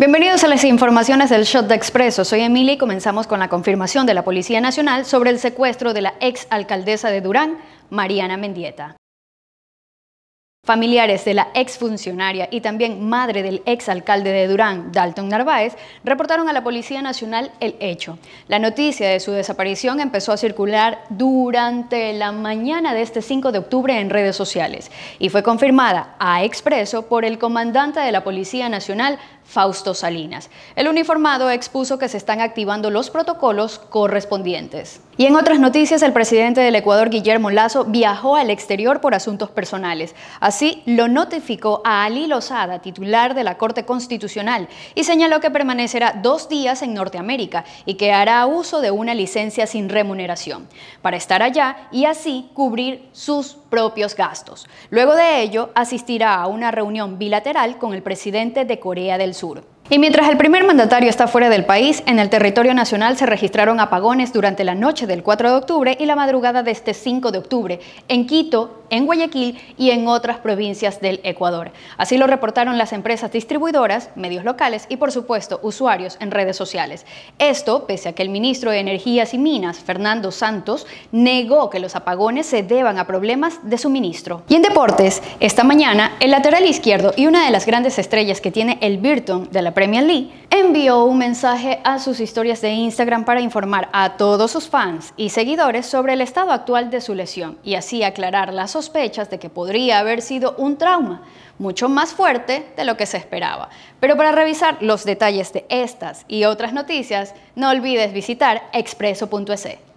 Bienvenidos a las informaciones del Shot de Expreso. Soy Emily y comenzamos con la confirmación de la Policía Nacional sobre el secuestro de la ex alcaldesa de Durán, Mariana Mendieta. Familiares de la exfuncionaria y también madre del ex alcalde de Durán, Dalton Narváez, reportaron a la Policía Nacional el hecho. La noticia de su desaparición empezó a circular durante la mañana de este 5 de octubre en redes sociales y fue confirmada a expreso por el comandante de la Policía Nacional, Fausto Salinas. El uniformado expuso que se están activando los protocolos correspondientes. Y en otras noticias, el presidente del Ecuador, Guillermo Lazo, viajó al exterior por asuntos personales. Así lo notificó a Ali Lozada, titular de la Corte Constitucional, y señaló que permanecerá dos días en Norteamérica y que hará uso de una licencia sin remuneración para estar allá y así cubrir sus propios gastos. Luego de ello, asistirá a una reunión bilateral con el presidente de Corea del Sur. Y mientras el primer mandatario está fuera del país, en el territorio nacional se registraron apagones durante la noche del 4 de octubre y la madrugada de este 5 de octubre. En Quito, en Guayaquil y en otras provincias del Ecuador. Así lo reportaron las empresas distribuidoras, medios locales y, por supuesto, usuarios en redes sociales. Esto pese a que el ministro de Energías y Minas, Fernando Santos, negó que los apagones se deban a problemas de suministro. Y en deportes, esta mañana, el lateral izquierdo y una de las grandes estrellas que tiene el Burton de la Premier League, envió un mensaje a sus historias de Instagram para informar a todos sus fans y seguidores sobre el estado actual de su lesión y así aclarar las sospechas de que podría haber sido un trauma mucho más fuerte de lo que se esperaba. Pero para revisar los detalles de estas y otras noticias, no olvides visitar expreso.es.